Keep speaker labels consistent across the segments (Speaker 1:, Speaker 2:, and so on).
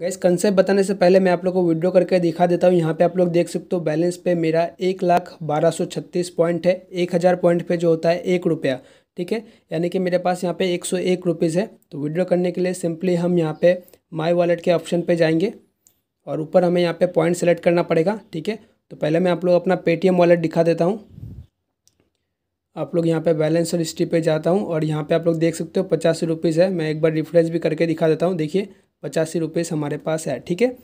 Speaker 1: gas concept बताने से पहले मैं आप लोग को विड्रो करके दिखा देता हूँ यहाँ पे आप लोग देख सकते हो बैलेंस पे मेरा एक लाख बारह सौ छत्तीस पॉइंट है एक हज़ार पॉइंट पे जो होता है एक रुपया ठीक है यानी कि मेरे पास यहाँ पे एक सौ एक रुपीज़ है तो विड्रो करने के लिए सिंपली हम यहाँ पे माई वॉलेट के ऑप्शन पर जाएंगे और ऊपर हमें यहाँ पर पॉइंट सेलेक्ट करना पड़ेगा ठीक है तो पहले मैं आप लोग अपना पेटीएम वॉलेट दिखा देता हूँ आप लोग यहाँ पे बैलेंस और हिस्ट्री पे जाता हूँ और यहाँ पे आप लोग देख सकते हो पचासी रुपीज़ है मैं एक बार रिफ्रेश भी करके दिखा देता हूँ देखिए पचासी रुपीज़ हमारे पास है ठीक है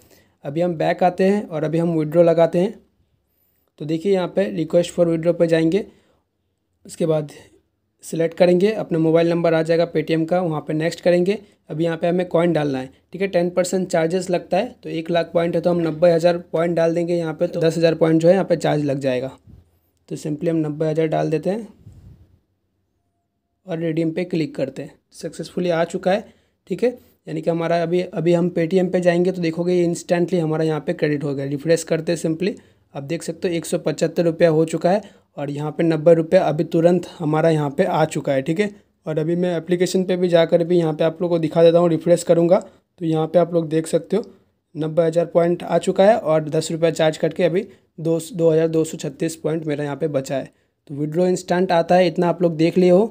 Speaker 1: अभी हम बैक आते हैं और अभी हम विड्रो लगाते हैं तो देखिए यहाँ पे रिक्वेस्ट फॉर विड्रो पे जाएंगे उसके बाद सिलेक्ट करेंगे अपना मोबाइल नंबर आ जाएगा पेटीएम का वहाँ पे नेक्स्ट करेंगे अभी यहाँ पे हमें कॉइन डालना है ठीक है टेन परसेंट चार्जेस लगता है तो एक लाख पॉइंट है तो हम नब्बे हज़ार पॉइंट डाल देंगे यहाँ पे तो दस हज़ार पॉइंट जो है यहाँ पे चार्ज लग जाएगा तो सिंपली हम नब्बे हज़ार डाल देते हैं और रिडीम पे क्लिक करते हैं सक्सेसफुली आ चुका है ठीक है यानी कि हमारा अभी अभी हम पेटीएम पे जाएंगे तो देखोगे इंस्टेंटली हमारा यहाँ पे क्रेडिट हो गया रिफ्रेश करते सिंपली आप देख सकते हो एक सौ पचहत्तर रुपया हो चुका है और यहाँ पे नब्बे रुपया अभी तुरंत हमारा यहाँ पे आ चुका है ठीक है और अभी मैं एप्लीकेशन पे भी जाकर भी यहाँ पे आप लोग को दिखा देता हूँ रिफ्रेश करूँगा तो यहाँ पर आप लोग देख सकते हो नब्बे हज़ार पॉइंट आ चुका है और दस रुपया चार्ज करके अभी दो दो हज़ार दो सौ छत्तीस पॉइंट मेरा यहाँ पर बचा है तो विड्रो इंस्टेंट आता है इतना आप लोग देख लिए हो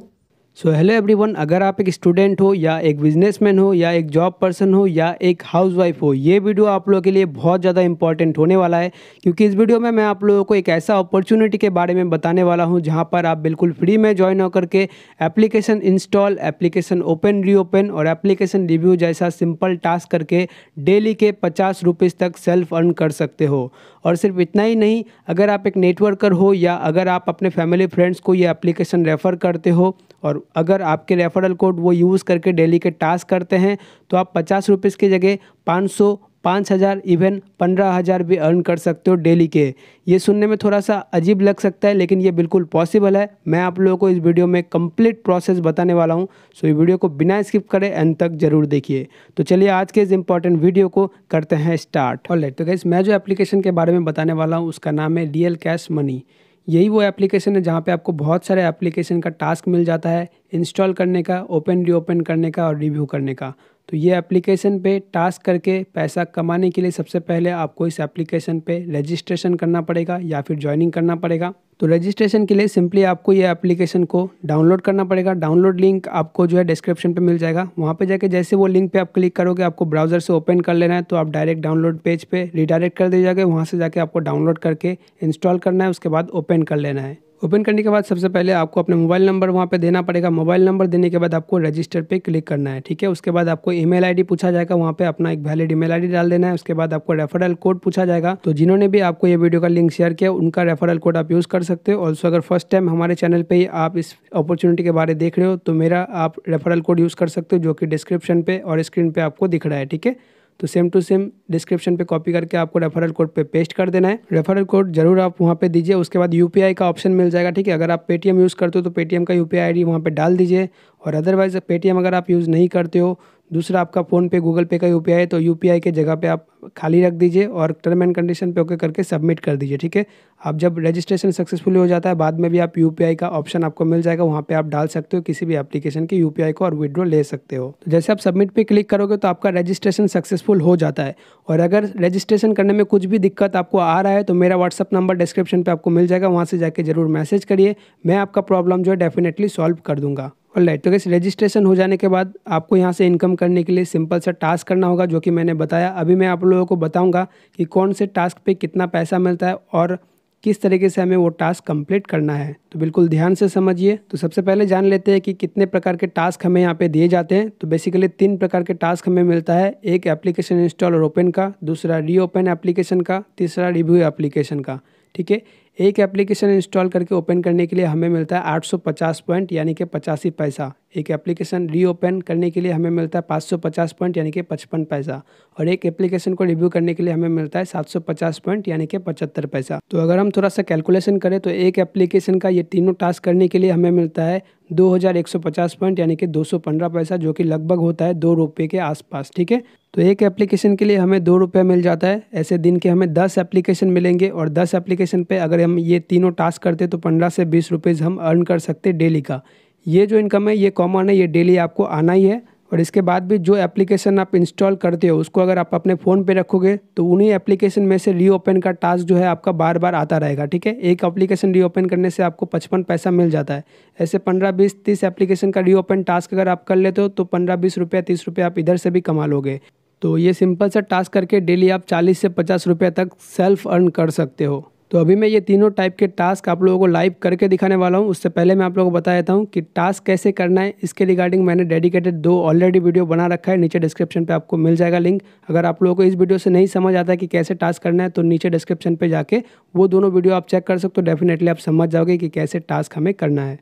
Speaker 1: सो हेलो एवरीवन अगर आप एक स्टूडेंट हो या एक बिजनेसमैन हो या एक जॉब पर्सन हो या एक हाउसवाइफ हो ये वीडियो आप लोगों के लिए बहुत ज़्यादा इंपॉर्टेंट होने वाला है क्योंकि इस वीडियो में मैं आप लोगों को एक ऐसा अपॉर्चुनिटी के बारे में बताने वाला हूँ जहाँ पर आप बिल्कुल फ्री में ज्वाइन होकर के application install application open reopen और एप्लीकेशन रिव्यू जैसा सिंपल टास्क करके डेली के पचास रुपीज़ तक सेल्फ अर्न कर सकते हो और सिर्फ इतना ही नहीं अगर आप एक नेटवर्कर हो या अगर आप अपने फैमिली फ्रेंड्स को ये एप्लीकेशन रेफ़र करते हो और अगर आपके रेफरल कोड वो यूज़ करके डेली के टास्क करते हैं तो आप पचास रुपीज़ की जगह पाँच सौ पाँच हज़ार इवन पंद्रह हज़ार भी अर्न कर सकते हो डेली के ये सुनने में थोड़ा सा अजीब लग सकता है लेकिन ये बिल्कुल पॉसिबल है मैं आप लोगों को इस वीडियो में कंप्लीट प्रोसेस बताने वाला हूँ सो ये वीडियो को बिना स्किप करें एंड तक जरूर देखिए तो चलिए आज के इस इंपॉर्टेंट वीडियो को करते हैं स्टार्ट और लेट तो गैस मैं जो एप्लीकेशन के बारे में बताने वाला हूँ उसका नाम है रियल कैश मनी यही वो एप्लीकेशन है जहाँ पे आपको बहुत सारे एप्लीकेशन का टास्क मिल जाता है इंस्टॉल करने का ओपन रीओपन करने का और रिव्यू करने का तो ये एप्लीकेशन पे टास्क करके पैसा कमाने के लिए सबसे पहले आपको इस एप्लीकेशन पे रजिस्ट्रेशन करना पड़ेगा या फिर ज्वाइनिंग करना पड़ेगा तो रजिस्ट्रेशन के लिए सिंपली आपको ये एप्लीकेशन को डाउनलोड करना पड़ेगा डाउनलोड लिंक आपको जो है डिस्क्रिप्शन पे मिल जाएगा वहाँ पे जाके जैसे वो लिंक पे आप क्लिक करोगे आपको ब्राउजर से ओपन कर लेना है तो आप डायरेक्ट डाउनलोड पेज पे रिडायरेक्ट कर दिया जाएगा वहाँ से जाके आपको डाउनलोड करके इंस्टॉल करना है उसके बाद ओपन कर लेना है ओपन करने के बाद सबसे पहले आपको अपने मोबाइल नंबर वहाँ पे देना पड़ेगा मोबाइल नंबर देने के बाद आपको रजिस्टर पे क्लिक करना है ठीक है उसके बाद आपको ईमेल आईडी पूछा जाएगा वहाँ पे अपना एक वैलिड ईमेल आईडी डाल देना है उसके बाद आपको रेफरल कोड पूछा जाएगा तो जिन्होंने भी आपको ये वीडियो का लिंक शेयर किया उनका रेफरल कोड आप यूज़ कर सकते हो ऑल्सो अगर फर्स्ट टाइम हमारे चैनल पर आप इस अपॉर्चुनिटी के बारे देख रहे हो तो मेरा आप रेफरल कोड यूज़ कर सकते हो जो कि डिस्क्रिप्शन पर और स्क्रीन पर आपको दिख रहा है ठीक है तो सेम टू सेम डिस्क्रिप्शन पे कॉपी करके आपको रेफरल कोड पे पेस्ट कर देना है रेफरल कोड जरूर आप वहाँ पे दीजिए उसके बाद यू का ऑप्शन मिल जाएगा ठीक है अगर आप पेटीएम यूज़ करते हो तो पेटीएम का यू पी आई वहाँ पर डाल दीजिए और अदरवाइज पेटीएम अगर आप यूज़ नहीं करते हो दूसरा आपका फ़ोनपे गूगल पे का यू है तो यू के जगह पे आप खाली रख दीजिए और टर्म एंड कंडीशन पे ओके करके सबमिट कर दीजिए ठीक है आप जब रजिस्ट्रेशन सक्सेसफुली हो जाता है बाद में भी आप यू का ऑप्शन आपको मिल जाएगा वहाँ पे आप डाल सकते हो किसी भी एप्लीकेशन के यू को और विड्रो ले सकते हो तो जैसे आप सबमिट पर क्लिक करोगे तो आपका रजिस्ट्रेशन सक्सेसफुल हो जाता है और अगर रजिस्ट्रेशन करने में कुछ भी दिक्कत आपको आ रहा है तो मेरा व्हाट्सअप नंबर डिस्क्रिप्शन पर आपको मिल जाएगा वहाँ से जाकर जरूर मैसेज करिए मैं आपका प्रॉब्लम जो है डेफिनेटली सॉल्व कर दूँगा लाइट तो गैस रजिस्ट्रेशन हो जाने के बाद आपको यहाँ से इनकम करने के लिए सिंपल सा टास्क करना होगा जो कि मैंने बताया अभी मैं आप लोगों को बताऊँगा कि कौन से टास्क पर कितना पैसा मिलता है और किस तरीके से हमें वो टास्क कंप्लीट करना है तो बिल्कुल ध्यान से समझिए तो सबसे पहले जान लेते हैं कि कितने प्रकार के टास्क हमें यहाँ पे दिए जाते हैं तो बेसिकली तीन प्रकार के टास्क हमें मिलता है एक एप्लीकेशन इंस्टॉल और ओपन का दूसरा रीओपन एप्लीकेशन का तीसरा रिव्यू एप्लीकेशन का ठीक है एक एप्लीकेशन इंस्टॉल करके ओपन करने के लिए हमें मिलता है 850 पॉइंट यानी कि पचासी पैसा एक एप्लीकेशन रीओपन करने के लिए हमें मिलता है 550 पॉइंट यानी कि पचपन पैसा और एक एप्लीकेशन को रिव्यू करने के लिए हमें मिलता है 750 पॉइंट यानी कि पचहत्तर पैसा तो अगर हम थोड़ा सा कैलकुलेशन करें तो एक एप्लीकेशन का ये तीनों टास्क करने के लिए हमें मिलता है 2150 पॉइंट यानी कि 215 पैसा जो कि लगभग होता है दो रुपये के आसपास ठीक है तो एक एप्लीकेशन के लिए हमें दो रुपये मिल जाता है ऐसे दिन के हमें दस एप्लीकेशन मिलेंगे और दस एप्लीकेशन पे अगर हम ये तीनों टास्क करते तो पंद्रह से बीस रुपीज़ हम अर्न कर सकते डेली का ये जो इनकम है ये कॉमन है ये डेली आपको आना ही है और इसके बाद भी जो एप्लीकेशन आप इंस्टॉल करते हो उसको अगर आप अपने फ़ोन पे रखोगे तो उन्हीं एप्लीकेशन में से रीओपन का टास्क जो है आपका बार बार आता रहेगा ठीक है एक एप्लीकेशन रीओपन करने से आपको पचपन पैसा मिल जाता है ऐसे पंद्रह बीस तीस एप्लीकेशन का रीओपन टास्क अगर आप कर लेते हो तो पंद्रह बीस रुपया तीस रुपया आप इधर से भी कमा लोगे तो ये सिंपल सा टास्क करके डेली आप चालीस से पचास रुपये तक सेल्फ अर्न कर सकते हो तो अभी मैं ये तीनों टाइप के टास्क आप लोगों को लाइव करके दिखाने वाला हूँ उससे पहले मैं आप लोगों को बता देता हूँ कि टास्क कैसे करना है इसके रिगार्डिंग मैंने डेडिकेटेड दो ऑलरेडी वीडियो बना रखा है नीचे डिस्क्रिप्शन पे आपको मिल जाएगा लिंक अगर आप लोगों को इस वीडियो से नहीं समझ आता कि कैसे टास्क करना है तो नीचे डिस्क्रिप्शन पर जाकर वो दोनों वीडियो आप चेक कर सकते हो डेफिनेटली आप समझ जाओगे कि कैसे टास्क हमें करना है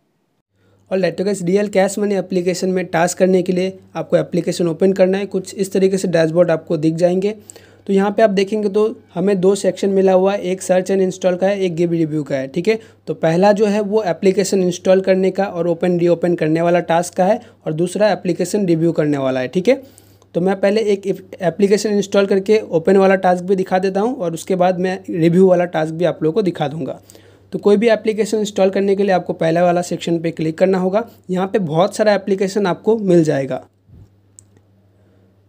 Speaker 1: और लेटोगेस रियल कैश मनी एप्लीकेशन में टास्क करने के लिए आपको एप्लीकेशन ओपन करना है कुछ इस तरीके से डैशबोर्ड आपको दिख जाएंगे तो यहाँ पे आप देखेंगे तो हमें दो सेक्शन मिला हुआ है एक सर्च एंड इंस्टॉल का है एक गिव रिव्यू का है ठीक है तो पहला जो है वो एप्लीकेशन इंस्टॉल करने का और ओपन रीओपन करने वाला टास्क का है और दूसरा एप्लीकेशन रिव्यू करने वाला है ठीक है तो मैं पहले एक एप्लीकेशन इंस्टॉल करके ओपन वाला टास्क भी दिखा देता हूँ और उसके बाद मैं रिव्यू वाला टास्क भी आप लोगों को दिखा दूँगा तो कोई भी एप्लीकेशन इंस्टॉल करने के लिए आपको पहला वाला सेक्शन पे क्लिक करना होगा यहाँ पे बहुत सारा एप्लीकेशन आपको मिल जाएगा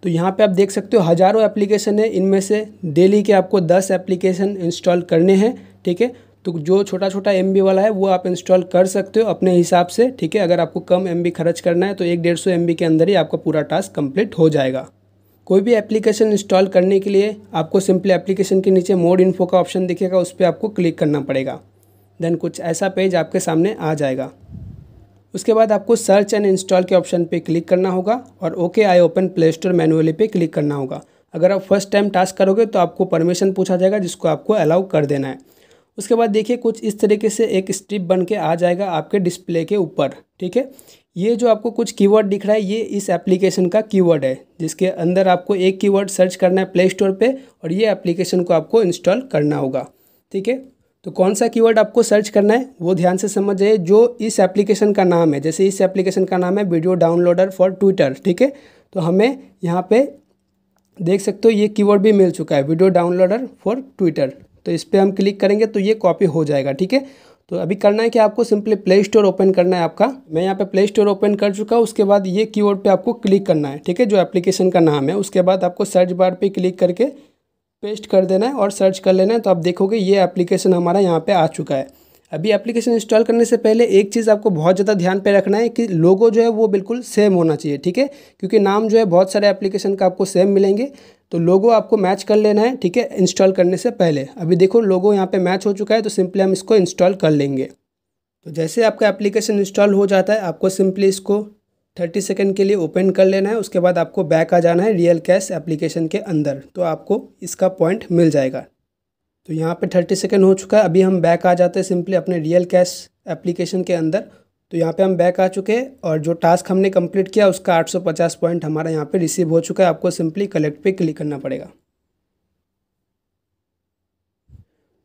Speaker 1: तो यहाँ पे आप देख सकते हो हज़ारों एप्लीकेशन है इनमें से डेली के आपको दस एप्लीकेशन इंस्टॉल करने हैं ठीक है तो जो छोटा छोटा एम वाला है वो आप इंस्टॉल कर सकते हो अपने हिसाब से ठीक है अगर आपको कम एम खर्च करना है तो एक डेढ़ सौ के अंदर ही आपका पूरा टास्क कम्प्लीट हो जाएगा कोई भी एप्लीकेशन इंस्टॉल करने के लिए आपको सिंपली एप्लीकेशन के नीचे मोड इन्फो का ऑप्शन दिखेगा उस पर आपको क्लिक करना पड़ेगा देन कुछ ऐसा पेज आपके सामने आ जाएगा उसके बाद आपको सर्च एंड इंस्टॉल के ऑप्शन पे क्लिक करना होगा और okay I open Play Store manually पे क्लिक करना होगा अगर आप फर्स्ट टाइम टास्क करोगे तो आपको परमिशन पूछा जाएगा जिसको आपको अलाउ कर देना है उसके बाद देखिए कुछ इस तरीके से एक स्ट्रिप बन के आ जाएगा आपके डिस्प्ले के ऊपर ठीक है ये जो आपको कुछ कीवर्ड दिख रहा है ये इस एप्लीकेशन का कीवर्ड है जिसके अंदर आपको एक कीवर्ड सर्च करना है प्ले स्टोर पर और ये एप्लीकेशन को आपको इंस्टॉल करना होगा ठीक है तो कौन सा कीवर्ड आपको सर्च करना है वो ध्यान से समझ जाइए जो इस एप्लीकेशन का नाम है जैसे इस एप्लीकेशन का नाम है वीडियो डाउनलोडर फॉर ट्विटर ठीक है तो हमें यहाँ पे देख सकते हो ये कीवर्ड भी मिल चुका है वीडियो डाउनलोडर फॉर ट्विटर तो इस पर हम क्लिक करेंगे तो ये कॉपी हो जाएगा ठीक है तो अभी करना है कि आपको सिंपली प्ले स्टोर ओपन करना है आपका मैं यहाँ पे प्ले स्टोर ओपन कर चुका हूँ उसके बाद ये कीवर्ड पे आपको क्लिक करना है ठीक है जो एप्लीकेशन का नाम है उसके बाद आपको सर्च बार पे क्लिक करके पेस्ट कर देना है और सर्च कर लेना है तो आप देखोगे ये एप्लीकेशन हमारा यहाँ पे आ चुका है अभी एप्लीकेशन इंस्टॉल करने से पहले एक चीज़ आपको बहुत ज़्यादा ध्यान पे रखना है कि लोगो जो है वो बिल्कुल सेम होना चाहिए ठीक है क्योंकि नाम जो है बहुत सारे एप्लीकेशन का आपको सेम मिलेंगे तो लोगो आपको मैच कर लेना है ठीक है इंस्टॉल करने से पहले अभी देखो लोगो यहाँ पर मैच हो चुका है तो सिंपली हम इसको इंस्टॉल कर लेंगे तो जैसे आपका एप्लीकेशन इंस्टॉल हो जाता है आपको सिंपली इसको थर्टी सेकेंड के लिए ओपन कर लेना है उसके बाद आपको बैक आ जाना है रियल कैश एप्लीकेशन के अंदर तो आपको इसका पॉइंट मिल जाएगा तो यहाँ पे थर्टी सेकेंड हो चुका है अभी हम बैक आ जाते हैं सिंपली अपने रियल कैश एप्लीकेशन के अंदर तो यहाँ पे हम बैक आ चुके हैं और जो टास्क हमने कंप्लीट किया उसका 850 पॉइंट हमारा यहाँ पे रिसीव हो चुका है आपको सिंपली कलेक्ट पे क्लिक करना पड़ेगा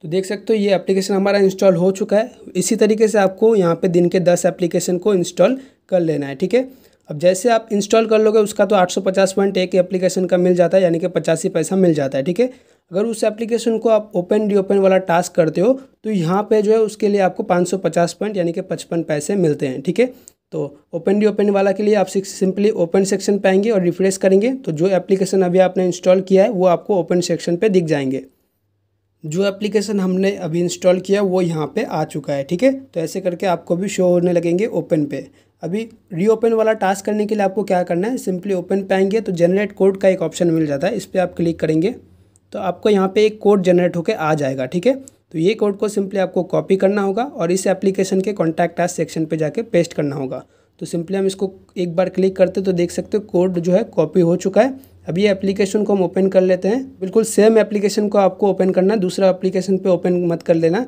Speaker 1: तो देख सकते हो ये एप्लीकेशन हमारा इंस्टॉल हो चुका है इसी तरीके से आपको यहाँ पे दिन के दस एप्लीकेशन को इंस्टॉल कर लेना है ठीक है अब जैसे आप इंस्टॉल कर लोगे उसका तो आठ सौ पचास पॉइंट एक एप्लीकेशन का मिल जाता है यानी कि पचासी पैसा मिल जाता है ठीक है अगर उस एप्लीकेशन को आप ओपन डी ओपन वाला टास्क करते हो तो यहाँ पे जो है उसके लिए आपको पाँच सौ पचास पॉइंट यानी कि पचपन पैसे मिलते हैं ठीक है तो ओपन डी ओपन वाला के लिए आप सिंपली ओपन सेक्शन पे आएंगे और रिफ्रेश करेंगे तो जो एप्लीकेशन अभी आपने इंस्टॉल किया है वो आपको ओपन सेक्शन पे दिख जाएंगे जो एप्लीकेशन हमने अभी इंस्टॉल किया वो यहाँ पे आ चुका है ठीक है तो ऐसे करके आपको भी शो होने लगेंगे ओपन पे अभी रीओपन वाला टास्क करने के लिए आपको क्या करना है सिंपली ओपन पे आएंगे तो जनरेट कोड का एक ऑप्शन मिल जाता है इस पर आप क्लिक करेंगे तो आपको यहाँ पे एक कोड जनरेट होकर आ जाएगा ठीक है तो ये कोड को सिंपली आपको कॉपी करना होगा और इस एप्लीकेशन के कॉन्टैक्ट टास्क सेक्शन पर जाके पेस्ट करना होगा तो सिंपली हम इसको एक बार क्लिक करते तो देख सकते हो कोड जो है कॉपी हो चुका है अब ये एप्लीकेशन को हम ओपन कर लेते हैं बिल्कुल सेम एप्लीकेशन को आपको ओपन करना है दूसरा एप्लीकेशन पे ओपन मत कर लेना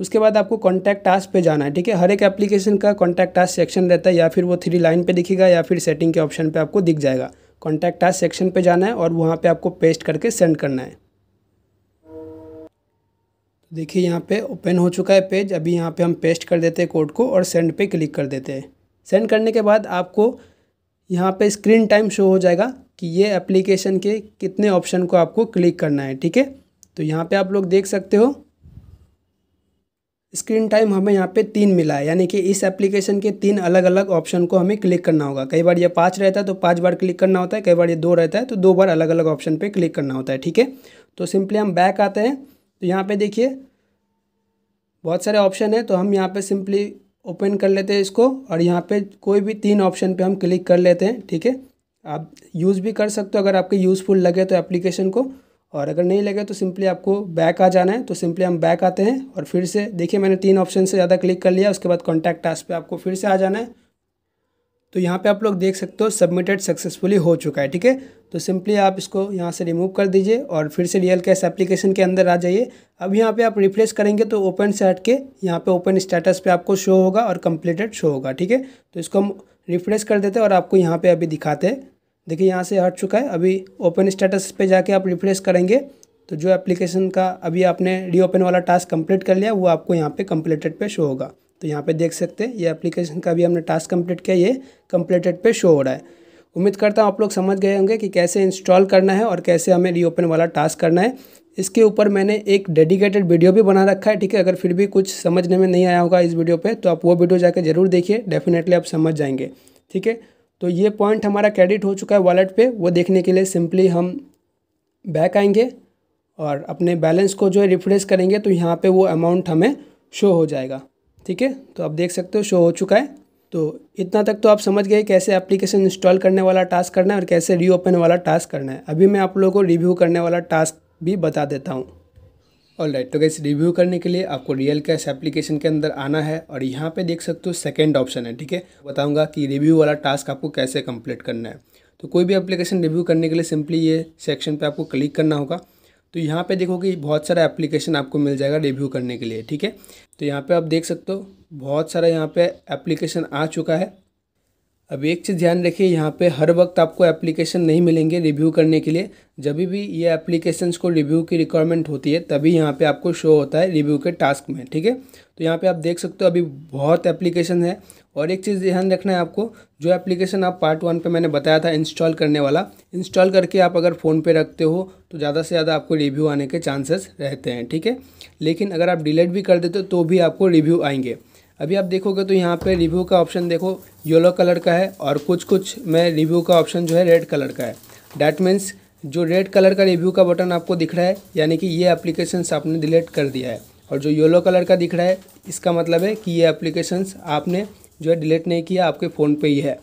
Speaker 1: उसके बाद आपको कॉन्टैक्ट टास्क पे जाना है ठीक है हर एक एप्लीकेशन का कॉन्टैक्ट टास्क सेक्शन रहता है या फिर वो थ्री लाइन पे दिखेगा या फिर सेटिंग के ऑप्शन पे आपको दिख जाएगा कॉन्टैक्ट टास्क सेक्शन पर जाना है और वहाँ पे आपको पेस्ट करके सेंड करना है देखिए यहाँ पे ओपन हो चुका है पेज अभी यहाँ पे हम पेस्ट कर देते हैं कोड को और सेंड पे क्लिक कर देते हैं सेंड करने के बाद आपको यहाँ पे स्क्रीन टाइम शो हो जाएगा कि ये एप्लीकेशन के कितने ऑप्शन को आपको क्लिक करना है ठीक है तो यहाँ पे आप लोग देख सकते हो स्क्रीन टाइम हमें यहाँ पे तीन मिला है यानी कि इस एप्लीकेशन के तीन अलग अलग ऑप्शन को हमें क्लिक करना होगा कई बार ये पाँच रहता है तो पाँच बार क्लिक करना होता है कई बार ये दो रहता है तो दो बार अलग अलग ऑप्शन पर क्लिक करना होता है ठीक है तो सिंपली हम बैक आते हैं तो यहाँ पर देखिए बहुत सारे ऑप्शन है तो हम यहाँ पर सिंपली ओपन कर लेते हैं इसको और यहाँ पे कोई भी तीन ऑप्शन पे हम क्लिक कर लेते हैं ठीक है आप यूज़ भी कर सकते हो अगर आपके यूज़फुल लगे तो एप्लीकेशन को और अगर नहीं लगे तो सिंपली आपको बैक आ जाना है तो सिंपली हम बैक आते हैं और फिर से देखिए मैंने तीन ऑप्शन से ज़्यादा क्लिक कर लिया उसके बाद कॉन्टैक्ट आस पे आपको फिर से आ जाना है तो यहाँ पे आप लोग देख सकते हो सबमिटेड सक्सेसफुली हो चुका है ठीक है तो सिंपली आप इसको यहाँ से रिमूव कर दीजिए और फिर से रियल कैश एप्लीकेशन के अंदर आ जाइए अब यहाँ पे आप रिफ्रेश करेंगे तो ओपन से हट के यहाँ पे ओपन स्टेटस पे आपको शो होगा और कम्प्लीटेड शो होगा ठीक है तो इसको हम रिफ्रेश कर देते हैं और आपको यहाँ पर अभी दिखाते हैं देखिए यहाँ से हट चुका है अभी ओपन स्टेटस पर जाके आप रिफ्रेश करेंगे तो जो एप्लीकेशन का अभी आपने रीओपन वाला टास्क कम्प्लीट कर लिया वो आपको यहाँ पर कम्प्लीटेड पर शो होगा तो यहाँ पे देख सकते हैं ये एप्लीकेशन का भी हमने टास्क कंप्लीट किया ये कंप्लीटेड पे शो हो रहा है उम्मीद करता हूँ आप लोग समझ गए होंगे कि कैसे इंस्टॉल करना है और कैसे हमें रीओपन वाला टास्क करना है इसके ऊपर मैंने एक डेडिकेटेड वीडियो भी बना रखा है ठीक है अगर फिर भी कुछ समझने में नहीं आया होगा इस वीडियो पर तो आप वो वीडियो जाकर जरूर देखिए डेफिनेटली आप समझ जाएंगे ठीक है तो ये पॉइंट हमारा क्रेडिट हो चुका है वॉलेट पर वो देखने के लिए सिंपली हम बैक आएंगे और अपने बैलेंस को जो है रिफ्रेश करेंगे तो यहाँ पर वो अमाउंट हमें शो हो जाएगा ठीक है तो आप देख सकते हो शो हो चुका है तो इतना तक तो आप समझ गए कैसे एप्लीकेशन इंस्टॉल करने वाला टास्क करना है और कैसे रीओपन वाला टास्क करना है अभी मैं आप लोगों को रिव्यू करने वाला टास्क भी बता देता हूँ ऑल राइट तो कैसे रिव्यू करने के लिए आपको रियल कैश एप्लीकेशन के अंदर आना है और यहाँ पे देख सकते हो सेकेंड ऑप्शन है ठीक है बताऊँगा कि रिव्यू वाला टास्क आपको कैसे कम्प्लीट करना है तो कोई भी एप्लीकेशन रिव्यू करने के लिए सिंपली ये सेक्शन पर आपको क्लिक करना होगा तो यहाँ पे देखो कि बहुत सारा एप्लीकेशन आपको मिल जाएगा रिव्यू करने के लिए ठीक है तो यहाँ पे आप देख सकते हो बहुत सारा यहाँ पे एप्लीकेशन आ चुका है अब एक चीज़ ध्यान रखिए यहाँ पे हर वक्त आपको एप्लीकेशन नहीं मिलेंगे रिव्यू करने के लिए जब भी ये एप्लीकेशन को रिव्यू की रिक्वायरमेंट होती है तभी यहाँ पर आपको शो होता है रिव्यू के टास्क में ठीक है तो यहाँ पर आप देख सकते हो अभी बहुत एप्लीकेशन है और एक चीज़ ध्यान रखना है आपको जो एप्लीकेशन आप पार्ट वन पे मैंने बताया था इंस्टॉल करने वाला इंस्टॉल करके आप अगर फ़ोन पे रखते हो तो ज़्यादा से ज़्यादा आपको रिव्यू आने के चांसेस रहते हैं ठीक है लेकिन अगर आप डिलीट भी कर देते हो तो भी आपको रिव्यू आएंगे अभी आप देखोगे तो यहाँ पर रिव्यू का ऑप्शन देखो येलो कलर का है और कुछ कुछ में रिव्यू का ऑप्शन जो है रेड कलर का है डैट मीन्स जो रेड कलर का रिव्यू का बटन आपको दिख रहा है यानी कि ये एप्लीकेशन आपने डिलीट कर दिया है और जो येलो कलर का दिख रहा है इसका मतलब है कि ये एप्लीकेशंस आपने जो है डिलीट नहीं किया आपके फ़ोन पे ही है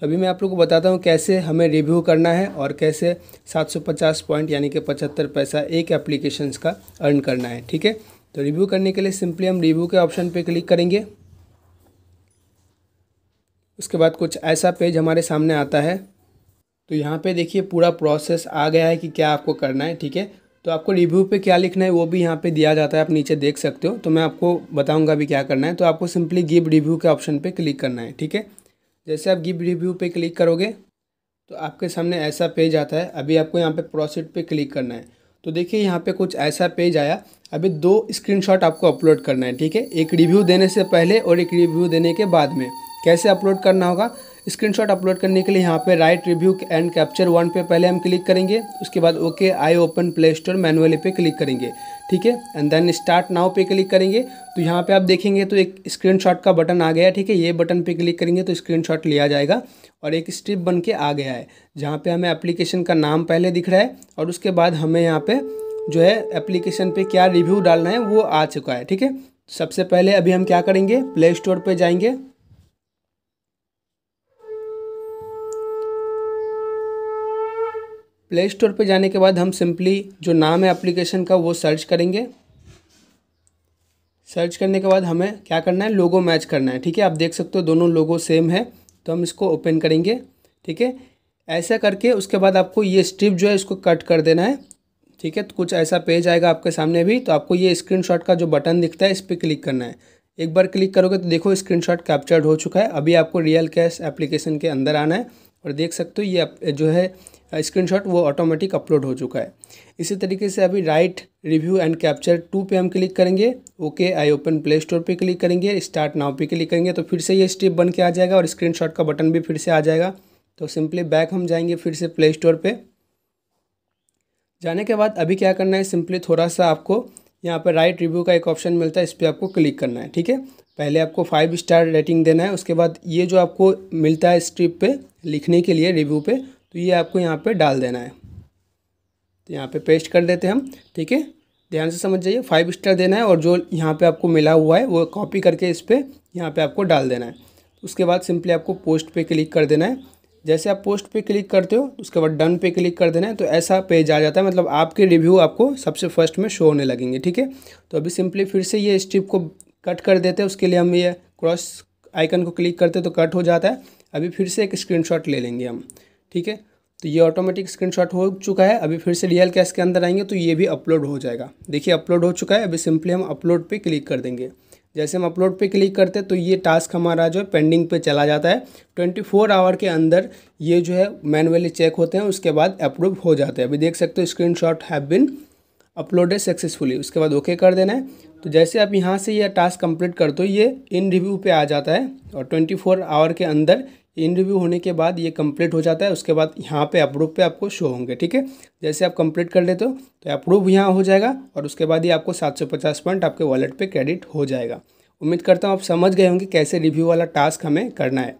Speaker 1: तो अभी मैं आप लोग को बताता हूँ कैसे हमें रिव्यू करना है और कैसे 750 पॉइंट यानी कि पचहत्तर पैसा एक एप्लीकेशन का अर्न करना है ठीक है तो रिव्यू करने के लिए सिंपली हम रिव्यू के ऑप्शन पर क्लिक करेंगे उसके बाद कुछ ऐसा पेज हमारे सामने आता है तो यहाँ पे देखिए पूरा प्रोसेस आ गया है कि क्या आपको करना है ठीक है तो आपको रिव्यू पे क्या लिखना है वो भी यहाँ पे दिया जाता है आप नीचे देख सकते हो तो मैं आपको बताऊँगा भी क्या करना है तो आपको सिंपली गिव रिव्यू के ऑप्शन पर क्लिक करना है ठीक है जैसे आप गिव रिव्यू पर क्लिक करोगे तो आपके सामने ऐसा पेज आता है अभी आपको यहाँ पे प्रोसीड पे क्लिक करना है तो देखिए यहाँ पर कुछ ऐसा पेज आया अभी दो स्क्रीन आपको अपलोड करना है ठीक है एक रिव्यू देने से पहले और एक रिव्यू देने के बाद में कैसे अपलोड करना होगा स्क्रीनशॉट अपलोड करने के लिए यहाँ पे write review and capture one पे पहले हम क्लिक करेंगे उसके बाद okay I open Play Store manually पे क्लिक करेंगे ठीक है एंड देन स्टार्ट नाउ पे क्लिक करेंगे तो यहाँ पे आप देखेंगे तो एक स्क्रीनशॉट का बटन आ गया ठीक है ये बटन पे क्लिक करेंगे तो स्क्रीनशॉट लिया जाएगा और एक स्ट्रिप बन के आ गया है जहाँ पर हमें एप्लीकेशन का नाम पहले दिख रहा है और उसके बाद हमें यहाँ पर जो है एप्लीकेशन पर क्या रिव्यू डालना है वो आ चुका है ठीक है सबसे पहले अभी हम क्या करेंगे प्ले स्टोर पर जाएंगे प्ले स्टोर पर जाने के बाद हम सिंपली जो नाम है एप्लीकेशन का वो सर्च करेंगे सर्च करने के बाद हमें क्या करना है लोगो मैच करना है ठीक है आप देख सकते हो दोनों लोगो सेम है तो हम इसको ओपन करेंगे ठीक है ऐसा करके उसके बाद आपको ये स्ट्रिप जो है इसको कट कर देना है ठीक है तो कुछ ऐसा पेज आएगा आपके सामने भी तो आपको ये स्क्रीनशॉट का जो बटन दिखता है इस पर क्लिक करना है एक बार क्लिक करोगे तो देखो स्क्रीनशॉट कैप्चर्ड हो चुका है अभी आपको रियल कैश एप्लीकेशन के अंदर आना है और देख सकते हो ये जो है स्क्रीनशॉट वो ऑटोमेटिक अपलोड हो चुका है इसी तरीके से अभी write review and capture two पे हम क्लिक करेंगे okay I open Play Store पे क्लिक करेंगे स्टार्ट नाव पे क्लिक करेंगे तो फिर से ये स्टेप बन के आ जाएगा और स्क्रीनशॉट का बटन भी फिर से आ जाएगा तो सिंपली बैक हम जाएंगे फिर से प्ले स्टोर पर जाने के बाद अभी क्या करना है सिंपली थोड़ा सा आपको यहाँ पर राइट रिव्यू का एक ऑप्शन मिलता है इस पर आपको क्लिक करना है ठीक है पहले आपको फाइव स्टार रेटिंग देना है उसके बाद ये जो आपको मिलता है स्ट्रिप पे लिखने के लिए रिव्यू पे तो ये आपको यहाँ पे डाल देना है तो यहाँ पे पेस्ट कर देते हम ठीक है ध्यान से समझ जाइए फाइव स्टार देना है और जो यहाँ पे आपको मिला हुआ है वो कॉपी करके इस पर यहाँ पर आपको डाल देना है उसके बाद सिंपली आपको पोस्ट पे क्लिक कर देना है जैसे आप पोस्ट पे क्लिक करते हो उसके बाद डन पे क्लिक कर देना है तो ऐसा पेज आ जाता है मतलब आपके रिव्यू आपको सबसे फर्स्ट में शो होने लगेंगे ठीक है तो अभी सिंपली फिर से ये स्ट्रिप को कट कर देते हैं उसके लिए हम ये क्रॉस आइकन को क्लिक करते हैं तो कट हो जाता है अभी फिर से एक स्क्रीनशॉट ले लेंगे हम ठीक है तो ये ऑटोमेटिक स्क्रीनशॉट हो चुका है अभी फिर से रियल कैश के अंदर आएंगे तो ये भी अपलोड हो जाएगा देखिए अपलोड हो चुका है अभी सिंपली हम अपलोड पे क्लिक कर देंगे जैसे हम अपलोड पे क्लिक करते हैं तो ये टास्क हमारा जो है पेंडिंग पे चला जाता है 24 आवर के अंदर ये जो है मैनुअली चेक होते हैं उसके बाद अप्रूव हो जाते हैं अभी देख सकते हो screenshot have been uploaded successfully उसके बाद ओके कर देना है तो जैसे आप यहाँ से यह टास्क कंप्लीट कर दो ये इन रिव्यू पे आ जाता है और 24 आवर के अंदर इंटरव्यू होने के बाद ये कंप्लीट हो जाता है उसके बाद यहाँ पे अप्रूव पे आपको शो होंगे ठीक है जैसे आप कंप्लीट कर लेते हो तो अप्रूव यहाँ हो जाएगा और उसके बाद ही आपको 750 पॉइंट आपके वॉलेट पे क्रेडिट हो जाएगा उम्मीद करता हूँ आप समझ गए होंगे कैसे रिव्यू वाला टास्क हमें करना है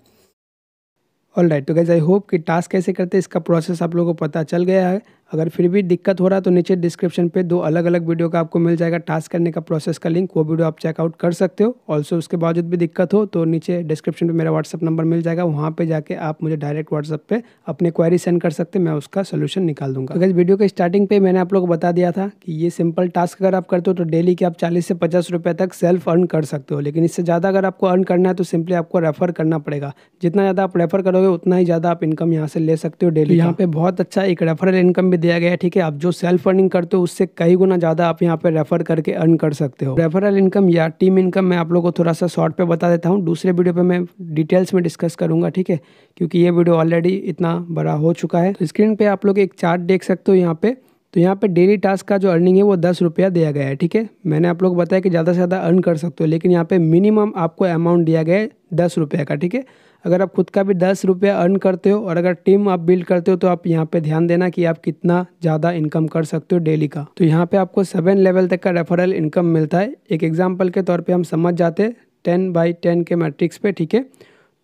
Speaker 1: all right to guess I hope कि टास्क कैसे करते हैं इसका प्रोसेस आप लोगों को पता चल गया है अगर फिर भी दिक्कत हो रहा है तो नीचे डिस्क्रिप्शन पे दो अलग अलग वीडियो का आपको मिल जाएगा टास्क करने का प्रोसेस का लिंक वो वीडियो आप चेकआउट कर सकते हो ऑल्सो उसके बावजूद भी दिक्कत हो तो नीचे डिस्क्रिप्शन पर मेरा व्हाट्सअप नंबर मिल जाएगा वहाँ पर जाके आप मुझे डायरेक्ट व्हाट्सअप पर अपने क्वारी सेंड कर सकते मैं उसका सोल्यूशन निकाल दूंगा अगर वीडियो के स्टार्टिंग पे मैंने आप लोग को बता दिया था कि ये सिंपल टास्क अगर आप करते हो तो डेली के आप चालीस से पचास रुपये तक सेल्फ अर्न कर सकते हो लेकिन इससे ज़्यादा अगर आपको अर्न करना है तो सिंपली आपको रेफर करना पड़ेगा जितना ज़्यादा आप रेफर करोगे उतना ही ज़्यादा आप इनकम यहाँ से ले सकते हो डेली तो यहाँ पे बहुत अच्छा एक रेफरल इनकम भी दिया गया है ठीक है आप जो सेल्फ अर्निंग करते हो उससे कई गुना ज़्यादा आप यहाँ पे रेफर करके अर्न कर सकते हो रेफरल इनकम या टीम इनकम मैं आप लोग को थोड़ा सा शॉर्ट पे बता देता हूँ दूसरे वीडियो पे मैं डिटेल्स में डिस्कस करूंगा ठीक है क्योंकि ये वीडियो ऑलरेडी इतना बड़ा हो चुका है स्क्रीन तो पर आप लोग एक चार्ट देख सकते हो यहाँ पे तो यहाँ पे डेली टास्क का जो अर्निंग है वो दस रुपया दिया गया है ठीक है मैंने आप लोग बताया कि ज़्यादा से ज़्यादा अर्न कर सकते हो लेकिन यहाँ पे मिनिमम आपको अमाउंट दिया गया है दस रुपये का ठीक है अगर आप खुद का भी दस रुपया अर्न करते हो और अगर टीम आप बिल्ड करते हो तो आप यहाँ पे ध्यान देना कि आप कितना ज़्यादा इनकम कर सकते हो डेली का तो यहाँ पे आपको सेवन लेवल तक का रेफरल इनकम मिलता है एक एग्जाम्पल के तौर पर हम समझ जाते टेन बाई टेन के मैट्रिक्स पे ठीक है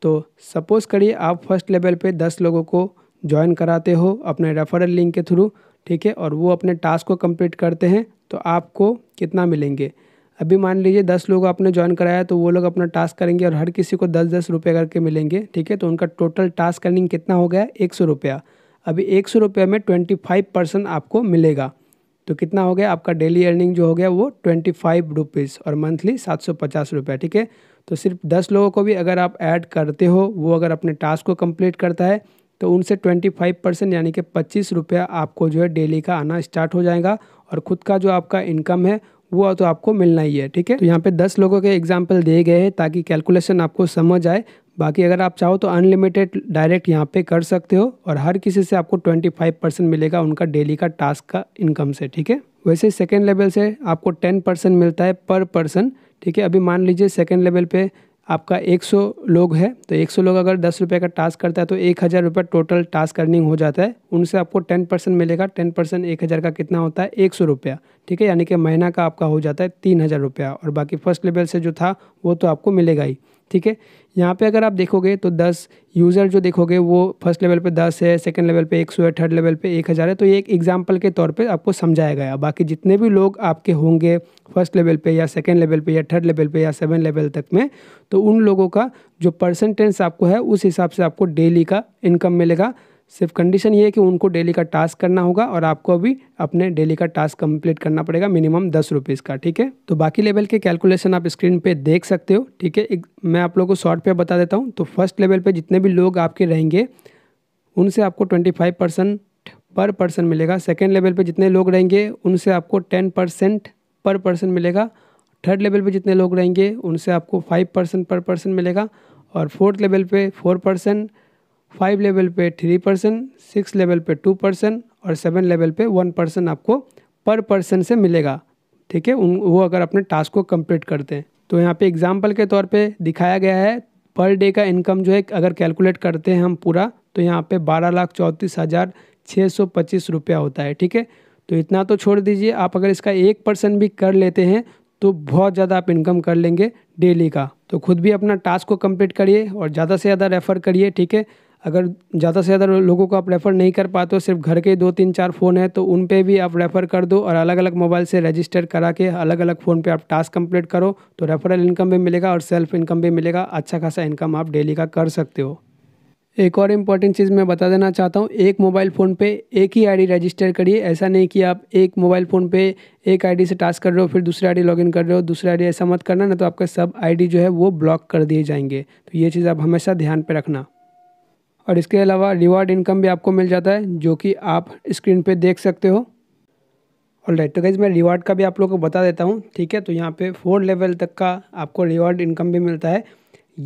Speaker 1: तो सपोज़ करिए आप फर्स्ट लेवल पे दस लोगों को ज्वाइन कराते हो अपने रेफरल लिंक के थ्रू ठीक है और वो अपने टास्क को कंप्लीट करते हैं तो आपको कितना मिलेंगे अभी मान लीजिए दस लोग आपने ज्वाइन कराया तो वो लोग अपना टास्क करेंगे और हर किसी को दस दस रुपये करके मिलेंगे ठीक है तो उनका टोटल टास्क अर्निंग कितना हो गया एक सौ रुपया अभी एक सौ रुपये में ट्वेंटी फाइव परसेंट आपको मिलेगा तो कितना हो गया आपका डेली अर्निंग जो हो गया वो ट्वेंटी फाइव रुपीज़ और मंथली सात सौ पचास रुपया ठीक है तो सिर्फ दस लोगों को भी अगर आप ऐड करते हो वो अगर अपने टास्क को कम्प्लीट करता है तो उनसे ट्वेंटी फाइव परसेंट यानी कि पच्चीस रुपया आपको जो है डेली का आना स्टार्ट हो जाएगा और ख़ुद का जो आपका इनकम है वो तो आपको मिलना ही है ठीक है तो यहाँ पे दस लोगों के एग्जाम्पल दिए गए हैं ताकि कैलकुलेशन आपको समझ आए बाकी अगर आप चाहो तो अनलिमिटेड डायरेक्ट यहाँ पे कर सकते हो और हर किसी से आपको 25 परसेंट मिलेगा उनका डेली का टास्क का इनकम से ठीक है वैसे सेकेंड लेवल से आपको 10 परसेंट मिलता है पर पर्सन ठीक है अभी मान लीजिए सेकेंड लेवल पे आपका 100 लोग है तो 100 लोग अगर दस रुपये का टास्क करता है तो एक हज़ार रुपये टोटल टास्क अर्निंग हो जाता है उनसे आपको 10 परसेंट मिलेगा 10 परसेंट एक हज़ार का कितना होता है एक सौ रुपया ठीक है यानी कि महीना का आपका हो जाता है तीन हज़ार रुपया और बाकी फर्स्ट लेवल से जो था वो तो आपको मिलेगा ही ठीक है यहाँ पे अगर आप देखोगे तो 10 यूज़र जो देखोगे वो फर्स्ट लेवल पे 10 है सेकंड लेवल पे 100 है थर्ड लेवल पे 1000 है तो ये एक एग्जांपल के तौर पे आपको समझाया गया बाकी जितने भी लोग आपके होंगे फर्स्ट लेवल पे या सेकंड लेवल पे या थर्ड लेवल पे या सेवन लेवल तक में तो उन लोगों का जो परसेंटेज आपको है उस हिसाब से आपको डेली का इनकम मिलेगा सिर्फ कंडीशन ये है कि उनको डेली का टास्क करना होगा और आपको अभी अपने डेली का टास्क कंप्लीट करना पड़ेगा मिनिमम दस रुपीज़ का ठीक है तो बाकी लेवल के कैलकुलेशन आप स्क्रीन पे देख सकते हो ठीक है एक मैं आप लोगों को शॉर्ट पे बता देता हूँ तो फर्स्ट लेवल पे जितने भी लोग आपके रहेंगे उनसे आपको twenty five percent per person मिलेगा सेकेंड लेवल पर जितने लोग रहेंगे उनसे आपको टेन परसेंट पर पर्सन मिलेगा थर्ड लेवल पर जितने लोग रहेंगे उनसे आपको फाइव परसेंट पर पर्सन मिलेगा और फोर्थ लेवल पर फोर परसेंट फाइव लेवल पे थ्री परसेंट सिक्स लेवल पे टू परसेंट और सेवन लेवल पे वन परसेंट आपको पर पर्सन से मिलेगा ठीक है उन वो अगर अपने टास्क को कंप्लीट करते हैं तो यहाँ पे एग्जाम्पल के तौर पे दिखाया गया है पर डे का इनकम जो है अगर कैलकुलेट करते हैं हम पूरा तो यहाँ पे बारह लाख चौंतीस हज़ार छः सौ पच्चीस रुपया होता है ठीक है तो इतना तो छोड़ दीजिए आप अगर इसका एक परसेंट भी कर लेते हैं तो बहुत ज़्यादा आप इनकम कर लेंगे डेली का तो खुद भी अपना टास्क को कम्प्लीट करिए और ज़्यादा से ज़्यादा रेफ़र करिए ठीक है अगर ज़्यादा से ज़्यादा लोगों को आप रेफ़र नहीं कर पाते हो सिर्फ घर के दो तीन चार फ़ोन है तो उन पे भी आप रेफ़र कर दो और अलग अलग मोबाइल से रजिस्टर करा के अलग अलग फ़ोन पे आप टास्क कंप्लीट करो तो रेफरल इनकम भी मिलेगा और सेल्फ इनकम भी मिलेगा अच्छा खासा इनकम आप डेली का कर सकते हो एक और इम्पॉर्टेंट चीज़ मैं बता देना चाहता हूँ एक मोबाइल फ़ोन पे एक ही आईडी रजिस्टर करिए ऐसा नहीं कि आप एक मोबाइल फ़ोन पे एक आईडी से टास्क कर रहे हो फिर दूसरी आईडी लॉगिन कर रहे हो दूसरी आईडी ऐसा मत करना ना तो आपके सब आईडी जो है वो ब्लॉक कर दिए जाएंगे तो ये चीज़ आप हमेशा ध्यान पर रखना और इसके अलावा रिवार्ड इनकम भी आपको मिल जाता है जो कि आप स्क्रीन पे देख सकते हो और राइट तो गाइज़ मैं रिवार्ड का भी आप लोगों को बता देता हूँ ठीक है तो यहाँ पे फोर लेवल तक का आपको रिवार्ड इनकम भी मिलता है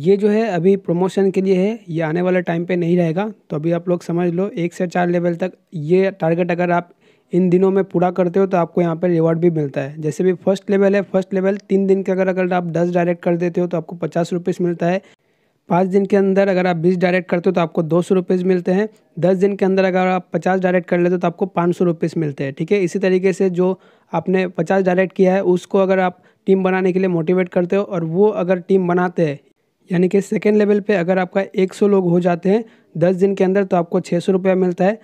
Speaker 1: ये जो है अभी प्रमोशन के लिए है ये आने वाले टाइम पर नहीं रहेगा तो अभी आप लोग समझ लो एक से चार लेवल तक ये टारगेट अगर आप इन दिनों में पूरा करते हो तो आपको यहाँ पर रिवॉर्ड भी मिलता है जैसे भी फर्स्ट लेवल है फर्स्ट लेवल तीन दिन के अगर अगर आप दस डायरेक्ट कर देते हो तो आपको पचास रुपीज़ मिलता है पाँच दिन के अंदर अगर आप बीस डायरेक्ट करते हो तो आपको दो सौ रुपीज़ मिलते हैं दस दिन के अंदर अगर आप पचास डायरेक्ट कर लेते हो तो आपको पाँच सौ रुपीज़ मिलते हैं ठीक है इसी तरीके से जो आपने पचास डायरेक्ट किया है उसको अगर आप टीम बनाने के लिए मोटिवेट करते हो और वो अगर टीम बनाते हैं यानी कि सेकेंड लेवल पर अगर आपका सौ लोग हो जाते हैं दस दिन के अंदर तो आपको छः सौ रुपया मिलता है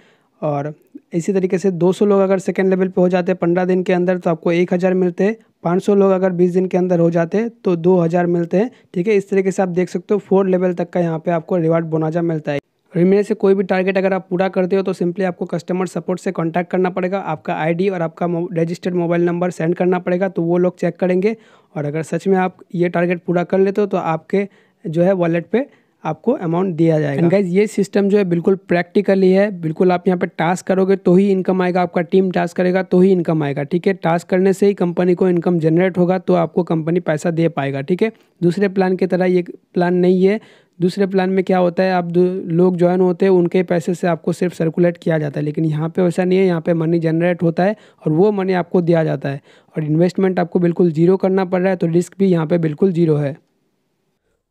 Speaker 1: और इसी तरीके से 200 लोग अगर सेकेंड लेवल पे हो जाते हैं पंद्रह दिन के अंदर तो आपको एक हज़ार मिलते हैं 500 लोग अगर 20 दिन के अंदर हो जाते हैं तो 2000 मिलते हैं ठीक है इस तरीके से आप देख सकते हो फोर लेवल तक का यहाँ पे आपको रिवार्ड बोनाजा मिलता है इनमें से कोई भी टारगेट अगर आप पूरा करते हो तो सिंपली आपको कस्टमर सपोर्ट से कांटेक्ट करना पड़ेगा आपका आईडी और आपका रजिस्टर्ड मोबाइल नंबर सेंड करना पड़ेगा तो वो लोग चेक करेंगे और अगर सच में आप ये टारगेट पूरा कर लेते हो तो आपके जो है वॉलेट पर आपको अमाउंट दिया जाएगा गाइज ये सिस्टम जो है बिल्कुल प्रैक्टिकली है बिल्कुल आप यहाँ पे टास्क करोगे तो ही इनकम आएगा आपका टीम टास्क करेगा तो ही इनकम आएगा ठीक है टास्क करने से ही कंपनी को इनकम जनरेट होगा तो आपको कंपनी पैसा दे पाएगा ठीक है दूसरे प्लान की तरह ये प्लान नहीं है दूसरे प्लान में क्या होता है आप लोग ज्वाइन होते हैं उनके पैसे से आपको सिर्फ सर्कुलेट किया जाता है लेकिन यहाँ पे वैसा नहीं है यहाँ पे मनी जनरेट होता है और वो मनी आपको दिया जाता है और इन्वेस्टमेंट आपको बिल्कुल जीरो करना पड़ रहा है तो रिस्क भी यहाँ पे बिल्कुल जीरो है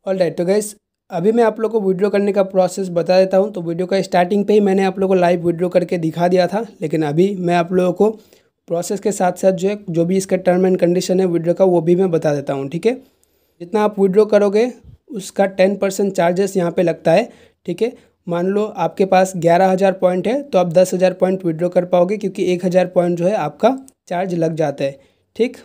Speaker 1: ऑल राइट तो गैस अभी मैं आप लोग को विड्रॉ करने का प्रोसेस बता देता हूँ तो वीडियो का स्टार्टिंग पे ही मैंने आप लोग को लाइव विड्रॉ करके दिखा दिया था लेकिन अभी मैं आप लोगों को प्रोसेस के साथ साथ जो है जो भी इसका टर्म एंड कंडीशन है विड्रॉ का वो भी मैं बता देता हूँ ठीक है जितना आप विड्रॉ करोगे उसका टेन परसेंट चार्जेस यहाँ पर लगता है ठीक है मान लो आपके पास ग्यारह हज़ार पॉइंट है तो आप दस हज़ार पॉइंट विड्रॉ कर पाओगे क्योंकि एक हज़ार पॉइंट जो है आपका चार्ज लग जाता है ठीक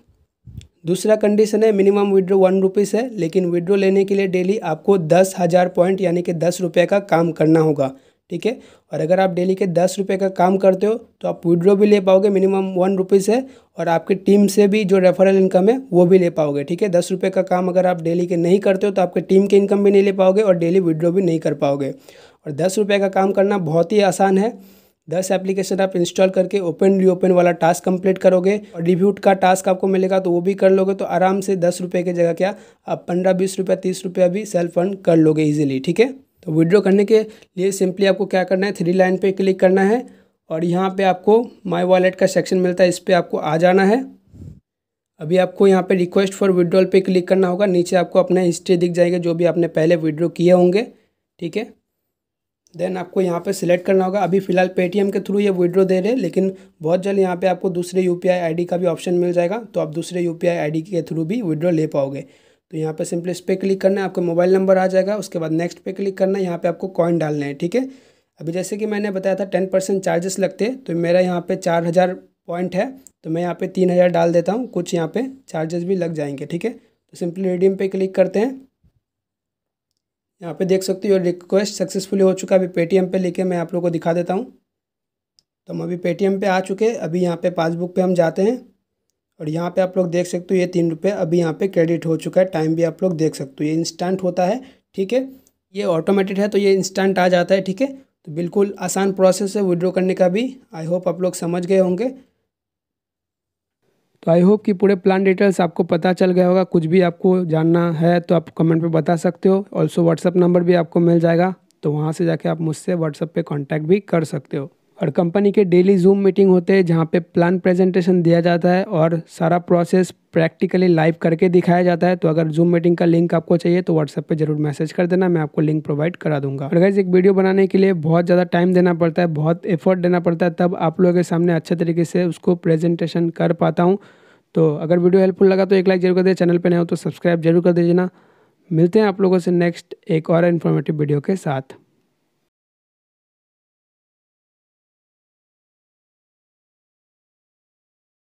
Speaker 1: दूसरा कंडीशन है मिनिमम विड्रो वन रुपीज़ है लेकिन विड्रो लेने के लिए डेली आपको दस हज़ार पॉइंट यानी कि दस रुपये का काम करना होगा ठीक है और अगर आप डेली के दस रुपये का काम करते हो तो आप विड्रो भी ले पाओगे मिनिमम वन रुपीज़ है और आपकी टीम से भी जो रेफरल इनकम है वो भी ले पाओगे ठीक है दस रुपये का काम अगर आप डेली के नहीं करते हो तो आपके टीम के इनकम भी नहीं ले पाओगे और डेली विड्रो भी नहीं कर पाओगे और दस रुपये का काम करना बहुत ही आसान है दस एप्लीकेशन आप इंस्टॉल करके ओपन रीओपन वाला टास्क कंप्लीट करोगे और डिब्यूट का टास्क आपको मिलेगा तो वो भी कर लोगे तो आराम से दस रुपये की जगह क्या आप पंद्रह बीस रुपया तीस रुपया भी सेल्फ अर्न कर लोगे ईजिली ठीक है तो विड्रॉ करने के लिए सिंपली आपको क्या करना है थ्री लाइन पर क्लिक करना है और यहाँ पर आपको माई वॉलेट का सेक्शन मिलता है इस पर आपको आ जाना है अभी आपको यहाँ पर रिक्वेस्ट फॉर विड्रॉल पर क्लिक करना होगा नीचे आपको अपना हिस्ट्री दिख जाएगा जो भी आपने पहले विड्रॉ किए होंगे ठीक है देन आपको यहाँ पे सिलेक्ट करना होगा अभी फिलहाल पेटीएम के थ्रू ये विड्रो दे रहे हैं लेकिन बहुत जल्द यहाँ पे आपको दूसरे यू पी का भी ऑप्शन मिल जाएगा तो आप दूसरे यू पी के थ्रू भी विड्रो ले पाओगे तो यहाँ पे सिंपली इस पर क्लिक करना है आपका मोबाइल नंबर आ जाएगा उसके बाद नेक्स्ट पे क्लिक करना है यहाँ पे आपको कॉइन डालना है ठीक है अभी जैसे कि मैंने बताया था टेन परसेंट चार्जेस लगते तो मेरा यहाँ पे चार हज़ार पॉइंट है तो मैं यहाँ पे तीन हज़ार डाल देता हूँ कुछ यहाँ पे चार्जेस भी लग जाएंगे ठीक है तो सिंपली रिडीम पे क्लिक करते हैं यहाँ पे देख सकते हो रिक्वेस्ट सक्सेसफुली हो चुका है अभी पेटीएम पे लेके मैं आप लोग को दिखा देता हूँ तो हम अभी पेटीएम पे आ चुके अभी यहाँ पे पासबुक पे हम जाते हैं और यहाँ पे आप लोग देख सकते हो ये तीन रुपये अभी यहाँ पे क्रेडिट हो चुका है टाइम भी आप लोग देख सकते हो ये इंस्टेंट होता है ठीक है ये ऑटोमेटेड है तो ये इंस्टेंट आ जाता है ठीक है तो बिल्कुल आसान प्रोसेस है विड्रॉ करने का भी आई होप आप लोग समझ गए होंगे तो आई होप कि पूरे प्लान डिटेल्स आपको पता चल गया होगा कुछ भी आपको जानना है तो आप कमेंट पर बता सकते हो ऑल्सो व्हाट्सअप नंबर भी आपको मिल जाएगा तो वहाँ से जाके आप मुझसे व्हाट्सअप पे कांटेक्ट भी कर सकते हो और कंपनी के डेली जूम मीटिंग होते हैं जहाँ पे प्लान प्रेजेंटेशन दिया जाता है और सारा प्रोसेस प्रैक्टिकली लाइव करके दिखाया जाता है तो अगर जूम मीटिंग का लिंक आपको चाहिए तो व्हाट्सएप पे जरूर मैसेज कर देना मैं आपको लिंक प्रोवाइड करा दूंगा और गैस एक वीडियो बनाने के लिए बहुत ज़्यादा टाइम देना पड़ता है बहुत एफर्ट देना पड़ता है तब आप लोगों के सामने अच्छे तरीके से उसको प्रेजेंटेशन कर पाता हूँ तो अगर वीडियो हेल्पफुल लगा तो एक लाइक जरूर कर दे चैनल पर नहीं हो तो सब्सक्राइब जरूर कर दीजिए तो मिलते हैं आप लोगों से नेक्स्ट एक और इन्फॉर्मेटिव वीडियो के साथ